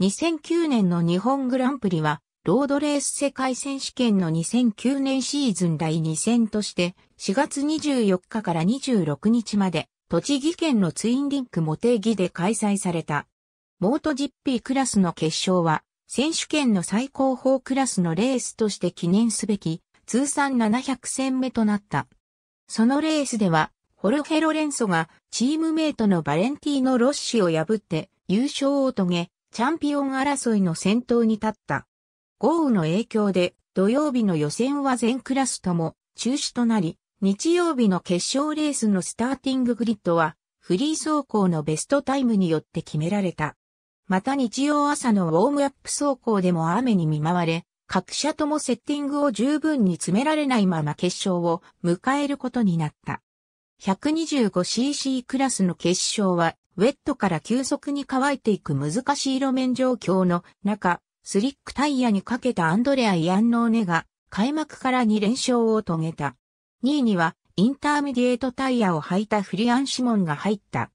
2009年の日本グランプリは、ロードレース世界選手権の2009年シーズン第2戦として、4月24日から26日まで、栃木県のツインリンクモテギで開催された。モート GP クラスの決勝は、選手権の最高峰クラスのレースとして記念すべき、通算700戦目となった。そのレースでは、ホルヘロレンソがチームメイトのバレンティーノ・ロッシを破って優勝を遂げ、チャンピオン争いの先頭に立った。豪雨の影響で土曜日の予選は全クラスとも中止となり、日曜日の決勝レースのスターティンググリッドはフリー走行のベストタイムによって決められた。また日曜朝のウォームアップ走行でも雨に見舞われ、各社ともセッティングを十分に詰められないまま決勝を迎えることになった。125cc クラスの決勝はウェットから急速に乾いていく難しい路面状況の中、スリックタイヤにかけたアンドレア・イアンノーネが開幕から2連勝を遂げた。2位にはインターミディエートタイヤを履いたフリアン・シモンが入った。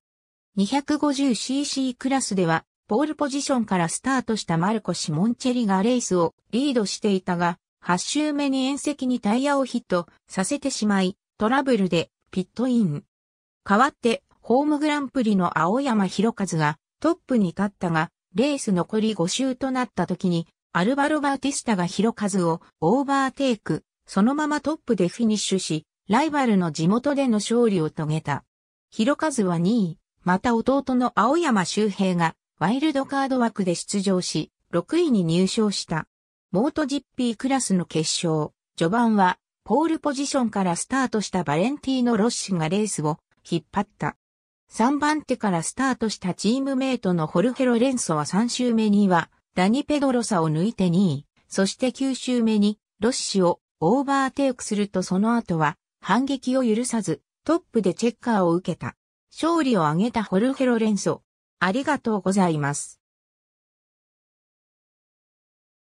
250cc クラスではポールポジションからスタートしたマルコ・シモンチェリがレースをリードしていたが、8周目に遠石にタイヤをヒットさせてしまい、トラブルでピットイン。代わってホームグランプリの青山博和がトップに立ったが、レース残り5周となった時に、アルバロ・バーティスタが博和をオーバーテイク、そのままトップでフィニッシュし、ライバルの地元での勝利を遂げた。博和は2位、また弟の青山周平がワイルドカード枠で出場し、6位に入賞した。モートジッピークラスの決勝、序盤はポールポジションからスタートしたバレンティーノ・ロッシがレースを引っ張った。3番手からスタートしたチームメイトのホルヘロレンソは3周目には、ダニ・ペドロサを抜いて2位、そして9周目に、ロッシをオーバーテイクするとその後は、反撃を許さず、トップでチェッカーを受けた。勝利を挙げたホルヘロレンソ。ありがとうございます。